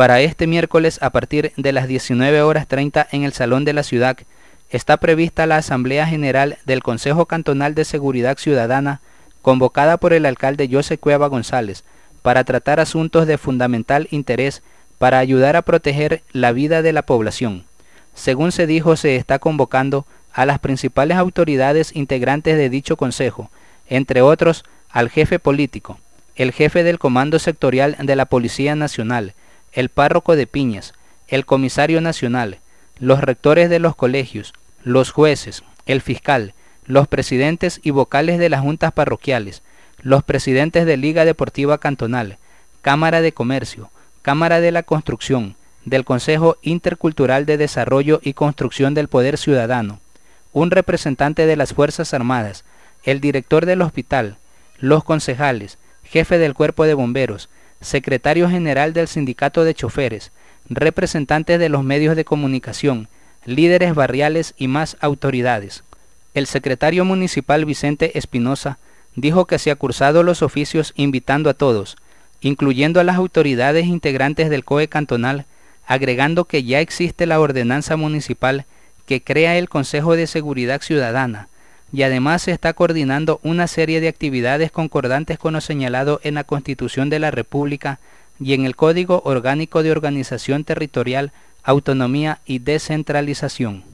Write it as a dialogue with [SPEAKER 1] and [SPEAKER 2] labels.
[SPEAKER 1] para este miércoles a partir de las 19 horas 30 en el Salón de la Ciudad está prevista la Asamblea General del Consejo Cantonal de Seguridad Ciudadana, convocada por el alcalde José Cueva González, para tratar asuntos de fundamental interés para ayudar a proteger la vida de la población. Según se dijo, se está convocando a las principales autoridades integrantes de dicho Consejo, entre otros al jefe político, el jefe del Comando Sectorial de la Policía Nacional, el párroco de Piñas, el comisario nacional, los rectores de los colegios, los jueces, el fiscal, los presidentes y vocales de las juntas parroquiales, los presidentes de Liga Deportiva Cantonal, Cámara de Comercio, Cámara de la Construcción, del Consejo Intercultural de Desarrollo y Construcción del Poder Ciudadano, un representante de las Fuerzas Armadas, el director del hospital, los concejales, jefe del cuerpo de bomberos, secretario general del Sindicato de Choferes, representantes de los medios de comunicación, líderes barriales y más autoridades. El secretario municipal Vicente Espinosa dijo que se ha cursado los oficios invitando a todos, incluyendo a las autoridades integrantes del COE cantonal, agregando que ya existe la ordenanza municipal que crea el Consejo de Seguridad Ciudadana, y además se está coordinando una serie de actividades concordantes con lo señalado en la Constitución de la República y en el Código Orgánico de Organización Territorial, Autonomía y Descentralización.